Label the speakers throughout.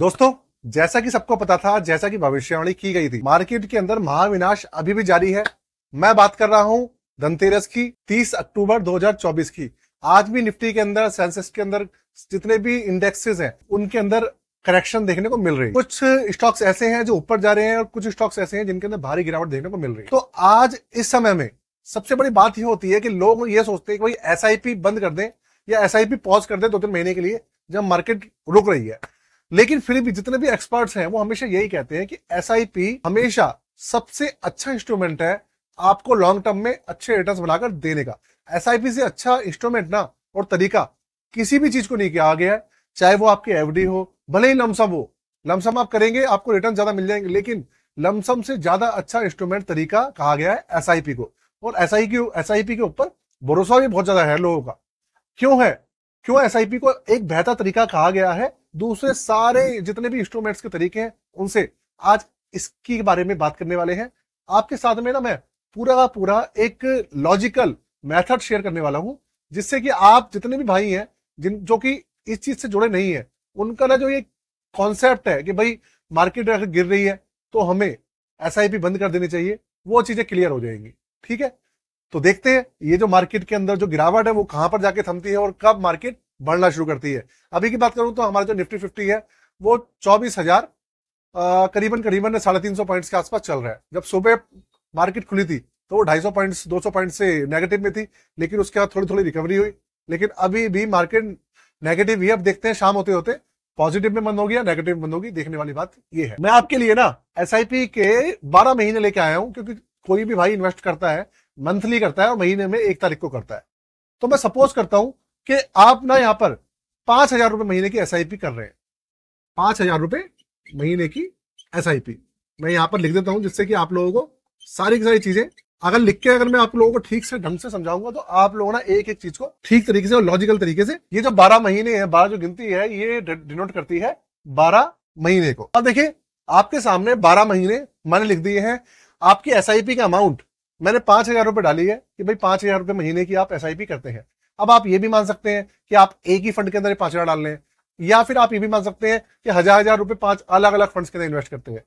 Speaker 1: दोस्तों जैसा कि सबको पता था जैसा कि भविष्यवाणी की गई थी मार्केट के अंदर महाविनाश अभी भी जारी है मैं बात कर रहा हूं धनतेरस की 30 अक्टूबर 2024 की आज भी निफ्टी के अंदर सेंसेक्स के अंदर जितने भी इंडेक्सेस हैं उनके अंदर करेक्शन देखने को मिल रही है कुछ स्टॉक्स ऐसे हैं जो ऊपर जा रहे हैं और कुछ स्टॉक्स ऐसे हैं जिनके अंदर भारी गिरावट देखने को मिल रही है तो आज इस समय में सबसे बड़ी बात यह होती है कि लोग ये सोचते हैं कि भाई एस बंद कर दें या एस पॉज कर दें दो तीन महीने के लिए जब मार्केट रुक रही है लेकिन फिर भी जितने भी एक्सपर्ट्स हैं वो हमेशा यही कहते हैं कि एस हमेशा सबसे अच्छा इंस्ट्रूमेंट है आपको लॉन्ग टर्म में अच्छे रिटर्न बनाकर देने का एस से अच्छा इंस्ट्रूमेंट ना और तरीका किसी भी चीज को नहीं किया गया है चाहे वो आपके एफ हो भले ही लमसम हो लमसम आप करेंगे आपको रिटर्न ज्यादा मिल जाएंगे लेकिन लमसम से ज्यादा अच्छा इंस्ट्रूमेंट तरीका कहा गया है एस को और एस आई एस के ऊपर भरोसा भी बहुत ज्यादा है लोगों का क्यों है क्यों एस को एक बेहतर तरीका कहा गया है दूसरे सारे जितने भी इंस्ट्रूमेंट्स के तरीके हैं उनसे आज इसकी बारे में बात करने वाले हैं आपके साथ में ना मैं पूरा का पूरा एक लॉजिकल मेथड शेयर करने वाला हूं जिससे कि आप जितने भी भाई हैं जिन जो कि इस चीज से जुड़े नहीं है उनका ना जो ये कॉन्सेप्ट है कि भाई मार्केट अगर गिर रही है तो हमें एस बंद कर देनी चाहिए वो चीजें क्लियर हो जाएंगी ठीक है तो देखते हैं ये जो मार्केट के अंदर जो गिरावट है वो कहां पर जाके थमती है और कब मार्केट बढ़ना शुरू करती है अभी की बात करूं तो हमारा जो निफ्टी फिफ्टी है वो चौबीस हजार करीबन करीबन साढ़े तीन सौ पॉइंट्स के आसपास चल रहा है जब सुबह मार्केट खुली थी तो वो ढाई सौ पॉइंट्स दो सौ पॉइंट से नेगेटिव में थी लेकिन उसके बाद थोड़ी थोड़ी रिकवरी हुई लेकिन अभी भी मार्केट नेगेटिव ही अब देखते हैं शाम होते होते पॉजिटिव में बंद होगी या नेगेटिव में बंद होगी देखने वाली बात ये है मैं आपके लिए ना एस के बारह महीने लेके आया हूँ क्योंकि कोई भी भाई इन्वेस्ट करता है मंथली करता है और महीने में एक तारीख को करता है तो मैं सपोज करता हूं कि आप ना यहां पर पांच हजार रुपए महीने की एस कर रहे हैं पांच हजार रुपए महीने की एस मैं यहां पर लिख देता हूं जिससे कि आप लोगों को सारी की सारी चीजें अगर लिख के अगर मैं आप लोगों को ठीक से ढंग से समझाऊंगा तो आप लोग ना एक एक चीज को ठीक तरीके से और लॉजिकल तरीके से ये जो बारह महीने हैं बारह जो गिनती है ये डिनोट करती है बारह महीने को अब देखिए आपके सामने बारह महीने मैंने लिख दिए हैं आपकी एस का अमाउंट मैंने पांच हजार रुपए डाली है कि भाई पांच हजार रुपए महीने की आप एस करते हैं अब आप ये भी मान सकते हैं कि आप एक ही फंड के अंदर पांच हजार डाल लें या फिर आप ये भी मान सकते हैं कि हजार हजार रुपए पांच अलग अलग फंड्स के अंदर इन्वेस्ट करते हैं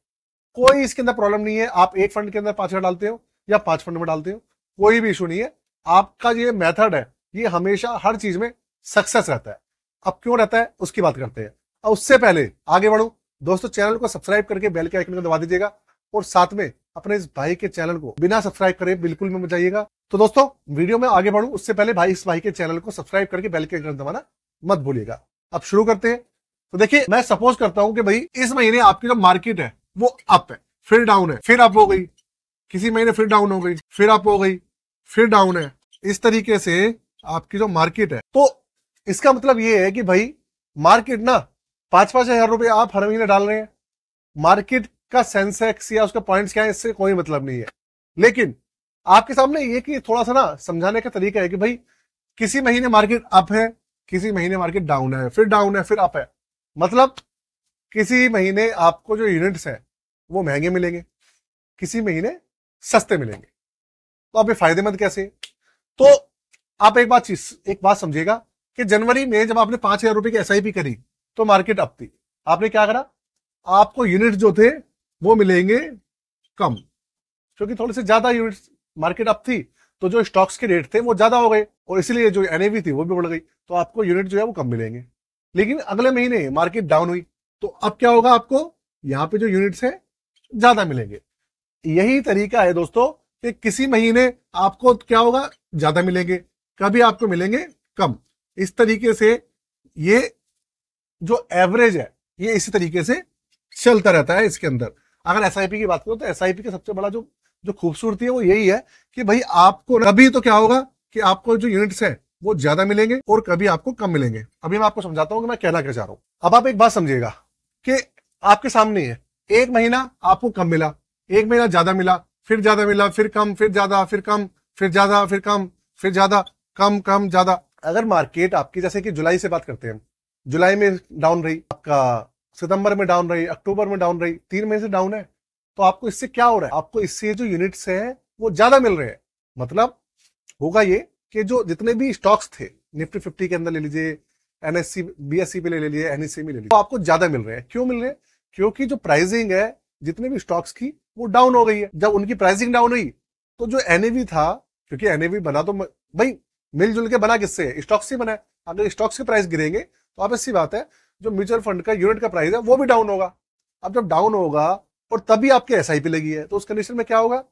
Speaker 1: कोई इसके अंदर प्रॉब्लम नहीं है आप एक फंड के अंदर पांच हजार डालते हो या पांच फंड में डालते हो कोई भी इशू नहीं है आपका ये मेथड है ये हमेशा हर चीज में सक्सेस रहता है अब क्यों रहता है उसकी बात करते हैं और उससे पहले आगे बढ़ू दोस्तों चैनल को सब्सक्राइब करके बेल के आइकन को दबा दीजिएगा और साथ में अपने इस भाई के चैनल को बिना सब्सक्राइब करे बिल्कुल भी मत जाइएगा तो दोस्तों वीडियो में आगे बढ़ू उससे पहले भाई इस भाई के चैनल को सब्सक्राइब करके बेल के आइकन दबाना मत भूलिएगा अब शुरू करते हैं तो देखिए मैं सपोज करता हूं कि भाई इस महीने आपकी जो मार्केट है वो अप है फिर डाउन है फिर अप हो गई किसी महीने फिर डाउन हो गई फिर अप हो गई फिर डाउन है इस तरीके से आपकी जो मार्केट है तो इसका मतलब ये है कि भाई मार्केट ना पांच पांच हजार रुपए आप हर महीने डाल रहे हैं मार्केट का सेंसेक्स या उसका पॉइंट्स क्या है इससे कोई मतलब नहीं है लेकिन आपके सामने ये कि थोड़ा सा ना समझाने का तरीका है कि भाई किसी महीने मार्केट अप है किसी महीने मार्केट डाउन है फिर डाउन है फिर अप है मतलब किसी महीने आपको जो यूनिट्स हैं वो महंगे मिलेंगे किसी महीने सस्ते मिलेंगे तो आप ये फायदेमंद कैसे तो आप एक बात चीज एक बात समझिएगा कि जनवरी में जब आपने पांच हजार रुपए की एसआईपी करी तो मार्केट अप थी आपने क्या करा आपको यूनिट जो थे वो मिलेंगे कम क्योंकि थोड़े से ज्यादा यूनिट मार्केट अप थी तो जो स्टॉक्स के रेट थे वो ज्यादा हो गए और इसलिए जो एन थी वो भी बढ़ गई तो आपको यूनिट जो है वो कम मिलेंगे लेकिन अगले महीने मार्केट डाउन हुई तो अब क्या होगा आपको यहाँ पे जो यूनिट्स है ज्यादा मिलेंगे यही तरीका है दोस्तों कि किसी महीने आपको क्या होगा ज्यादा मिलेंगे कभी आपको मिलेंगे कम इस तरीके से ये जो एवरेज है ये इसी तरीके से चलता रहता है इसके अंदर अगर एस की बात करो तो एस के सबसे बड़ा जो जो खूबसूरती है वो यही है कि भाई आपको कभी तो क्या होगा कि आपको जो यूनिट्स है वो ज्यादा मिलेंगे और कभी आपको कम मिलेंगे अभी मैं आपको समझाता हूँ कि मैं कहना क्या चाह रहा हूँ अब आप एक बात समझिएगा कि आपके सामने है एक महीना आपको कम मिला एक महीना ज्यादा मिला फिर ज्यादा मिला फिर कम फिर ज्यादा फिर कम फिर ज्यादा फिर कम फिर ज्यादा कम कम ज्यादा अगर मार्केट आपकी जैसे कि जुलाई से बात करते हैं जुलाई में डाउन रही आपका सितंबर में डाउन रही अक्टूबर में डाउन रही तीन महीने से डाउन है तो आपको इससे क्या हो रहा है आपको इससे जो यूनिट्स है वो ज्यादा मिल रहे हैं मतलब होगा ये कि जो जितने भी स्टॉक्स थे निफ्टी फिफ्टी के अंदर ले लीजिए एनएससी बीएससी पे ले लीजिए एनएससी e में ले लीजिए तो आपको ज्यादा मिल रहे हैं क्यों मिल रहे हैं क्योंकि जो प्राइसिंग है जितने भी स्टॉक्स की वो डाउन हो गई है जब उनकी प्राइसिंग डाउन हुई तो जो एनएवी था क्योंकि एनएवी बना तो भाई मिलजुल के बना किससे स्टॉक्स ही बना अगर स्टॉक्स के प्राइस गिरेंगे तो आप ऐसी बात है जो म्यूचुअल फंड का यूनिट का प्राइस है वो भी डाउन होगा अब जब डाउन होगा और तभी आपके एस लगी है तो उस कंडीशन में क्या होगा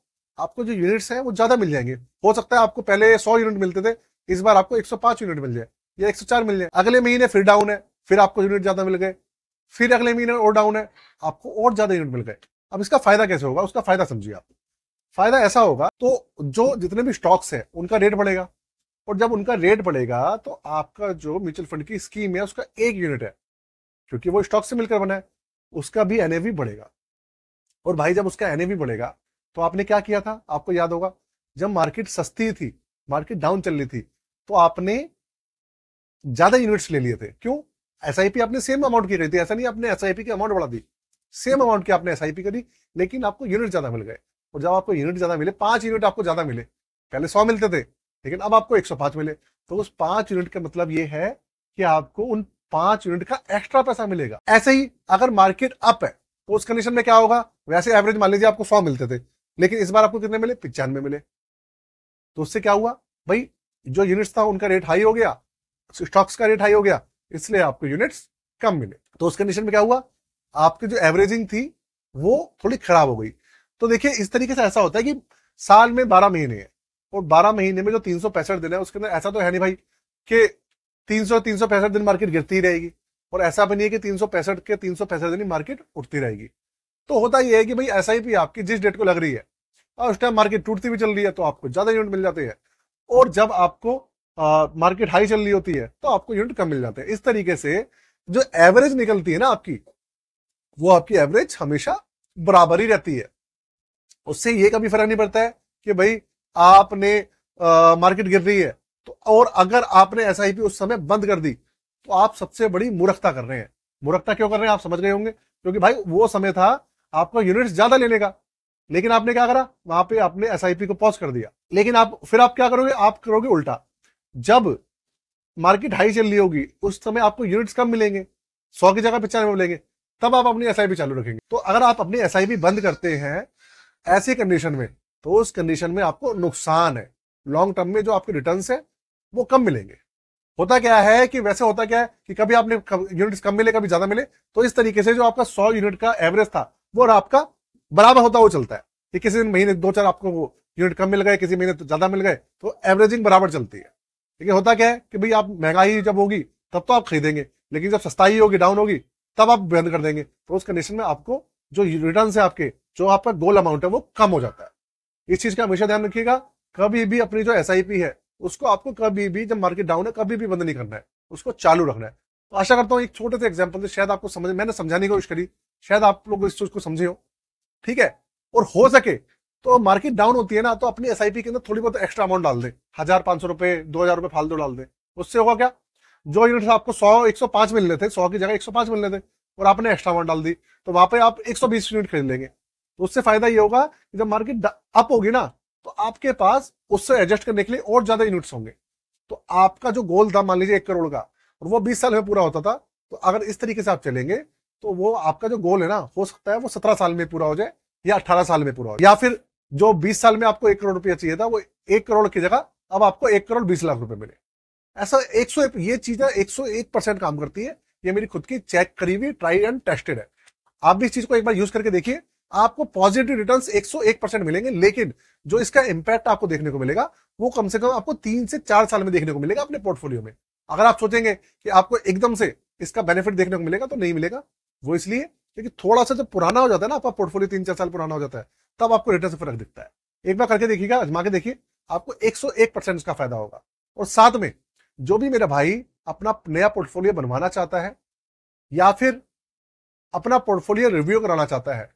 Speaker 1: आपको जो यूनिट्स हैं वो ज्यादा मिल जाएंगे हो सकता है आपको पहले सौ यूनिट मिलते थे इस बार आपको 105 यूनिट मिल जाए या 104 मिल जाए अगले महीने फिर डाउन है फिर आपको यूनिट ज्यादा मिल गए फिर अगले महीने और डाउन है आपको और ज्यादा यूनिट मिल गए अब इसका फायदा कैसे होगा उसका फायदा समझिए आप फायदा ऐसा होगा तो जो जितने भी स्टॉक्स है उनका रेट बढ़ेगा और जब उनका रेट बढ़ेगा तो आपका जो म्यूचुअल फंड की स्कीम है उसका एक यूनिट है क्योंकि वो स्टॉक से मिलकर बना है उसका भी एनएवी बढ़ेगा और भाई जब उसका एन बढ़ेगा तो आपने क्या किया था आपको याद होगा जब मार्केट सस्ती थी मार्केट डाउन चल रही थी तो आपने ज्यादा यूनिट्स ले लिए थे क्यों एस आपने सेम अमाउंट की रही थी ऐसा नहीं आपने एस आई अमाउंट बढ़ा दी सेम हम्म। अमाउंट की आपने एस करी लेकिन आपको यूनिट ज्यादा मिल गए और जब आपको यूनिट ज्यादा मिले पांच यूनिट आपको ज्यादा मिले पहले सौ मिलते थे लेकिन अब आपको एक सौ पांच मिले तो उस पांच यूनिट का मतलब ये है कि आपको उन पांच यूनिट का एक्स्ट्रा पैसा मिलेगा ऐसे ही अगर मार्केट अप है तो उस कंडीशन में क्या होगा वैसे एवरेज मान लीजिए आपको सौ मिलते थे लेकिन इस बार आपको कितने मिले पिचानवे मिले तो उससे क्या हुआ भाई जो यूनिट्स था उनका रेट हाई हो गया स्टॉक्स का रेट हाई हो गया इसलिए आपको यूनिट्स कम मिले तो उस कंडीशन में क्या हुआ आपकी जो एवरेजिंग थी वो थोड़ी खराब हो गई तो देखिए इस तरीके से ऐसा होता है कि साल में बारह महीने है और बारह महीने में जो तीन दिन है उसके अंदर ऐसा तो है नहीं भाई कि तीन सौ दिन मार्केट गिरती ही रहेगी और ऐसा भी नहीं है कि तीन के तीन सौ दिन मार्केट उठती रहेगी तो होता यह है कि भाई एस आपकी जिस डेट को लग रही है और उस टाइम मार्केट टूटती भी चल रही है तो आपको ज़्यादा यूनिट मिल जाते हैं और जब आपको आ, मार्केट हाई चल रही होती है तो आपको यूनिट कम मिल जाते हैं इस तरीके से जो एवरेज निकलती है ना आपकी वो आपकी एवरेज हमेशा बराबर ही रहती है उससे ये कभी फर्क नहीं पड़ता है कि भाई आपने आ, मार्केट गिर रही है तो और अगर आपने एस उस समय बंद कर दी तो आप सबसे बड़ी मूर्खता कर रहे हैं मूर्खता क्यों कर रहे हैं आप समझ गए होंगे क्योंकि भाई वो समय था आपको यूनिट्स ज्यादा लेने का लेकिन आपने क्या करा वहां पे आपने एस को पॉज कर दिया लेकिन आप फिर आप क्या करोगे आप करोगे उल्टा जब मार्केट हाई चल रही होगी उस समय आपको यूनिट्स कम मिलेंगे सौ की जगह पचानवे मिलेंगे तब आप अपनी एस चालू रखेंगे तो अगर आप अपनी एस बंद करते हैं ऐसी कंडीशन में तो उस कंडीशन में आपको नुकसान है लॉन्ग टर्म में जो आपके रिटर्न है वो कम मिलेंगे होता क्या है कि वैसे होता क्या है कि कभी आपने यूनिट कम मिले कभी ज्यादा मिले तो इस तरीके से जो आपका सौ यूनिट का एवरेज था वो आपका बराबर होता हुआ चलता है कि किसी दिन महीने दो चार आपको यूनिट कम मिल गए किसी महीने तो ज्यादा मिल गए तो एवरेजिंग बराबर चलती है ठीक है होता क्या है कि भाई आप महंगाई जब होगी तब तो आप खरीदेंगे लेकिन जब सस्ताई होगी डाउन होगी तब आप बंद कर देंगे तो उस कंडीशन में आपको जो रिटर्न है आपके जो आपका गोल अमाउंट है वो कम हो जाता है इस चीज का हमेशा ध्यान रखिएगा कभी भी अपनी जो एस है उसको आपको कभी भी जब मार्केट डाउन है कभी भी बंद नहीं करना है उसको चालू रखना है तो आशा करता हूँ एक छोटे से एग्जाम्पल से शायद आपको समझ मैंने समझाने की कोशिश करी शायद आप लोग इस चीज को समझे हो ठीक है और हो सके तो मार्केट डाउन होती है ना तो अपनी एस के अंदर थोड़ी बहुत एक्स्ट्रा अमाउंट डाल दे हजार पांच सौ रुपए दो हजार रुपए फालतू डाल दे उससे होगा क्या जो यूनिट आपको सौ एक सौ पांच मिलने थे सौ की जगह एक सौ पांच मिलने थे और आपने एक्स्ट्रा अमाउंट डाल दी तो वहां पे आप एक सौ बीस यूनिट खरीद लेंगे तो उससे फायदा ये होगा कि जब मार्केट अप होगी ना तो आपके पास उससे एडजस्ट करने के लिए और ज्यादा यूनिट्स होंगे तो आपका जो गोल था मान लीजिए एक करोड़ का और वो बीस साल में पूरा होता था तो अगर इस तरीके से आप चलेंगे तो वो आपका जो गोल है ना हो सकता है वो सत्रह साल में पूरा हो जाए या अठारह साल में पूरा हो या फिर जो बीस साल में आपको एक करोड़ रुपया चाहिए था वो एक करोड़ की जगह अब आपको एक करोड़ बीस लाख रुपए मिले ऐसा एक सौ ये चीज एक सौ एक परसेंट काम करती है ये मेरी खुद की चेक करी हुई ट्राई एंड टेस्टेड है आप भी इस चीज को एक बार यूज करके देखिए आपको पॉजिटिव सौ 101 परसेंट मिलेंगे लेकिन जो इसका इंपैक्ट आपको देखने को मिलेगा वो कम से कम आपको तीन से चार साल में देखने को मिलेगा अपने पोर्टफोलियो में अगर आप सोचेंगे कि आपको एकदम से इसका बेनिफिट देखने को मिलेगा तो नहीं मिलेगा वो इसलिए क्योंकि थोड़ा सा जब पुराना हो जाता है ना आपका पोर्टफोलियो तीन चार साल पुराना हो जाता है तब आपको रिटर्न से फर्क दिखता है एक बार करके देखिएगा आजमा के देखिए आपको एक परसेंट इसका फायदा होगा और साथ में जो भी मेरा भाई अपना नया पोर्टफोलियो बनवाना चाहता है या फिर अपना पोर्टफोलियो रिव्यू कराना चाहता है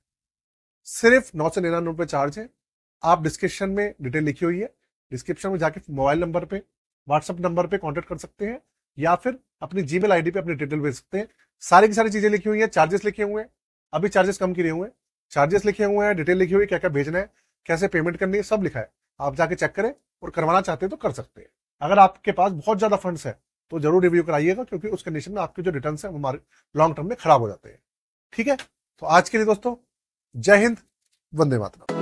Speaker 1: सिर्फ नौ सौ निन्यानवे रुपये चार्ज है आप डिस्क्रिप्शन में डिटेल लिखी हुई है डिस्क्रिप्शन में जाके मोबाइल नंबर पे व्हाट्सअप नंबर पे कांटेक्ट कर सकते हैं या फिर अपनी जी मेल पे अपनी डिटेल भेज सकते हैं सारी की सारी चीज़ें लिखी हुई हैं चार्जेस लिखे हुए हैं अभी चार्जेस कम किए हुए हैं चार्जेस लिखे हुए हैं डिटेल लिखी हुई है क्या क्या भेजना है कैसे पेमेंट करनी है सब लिखा है आप जाके चेक करें और करवाना चाहते हैं तो कर सकते हैं अगर आपके पास बहुत ज़्यादा फंड्स है तो जरूर रिव्यू कराइएगा क्योंकि उस कंडीशन में आपके जो रिटर्न है हमारे लॉन्ग टर्म में खराब हो जाते हैं ठीक है तो आज के लिए दोस्तों जय हिंद वंदे मातरम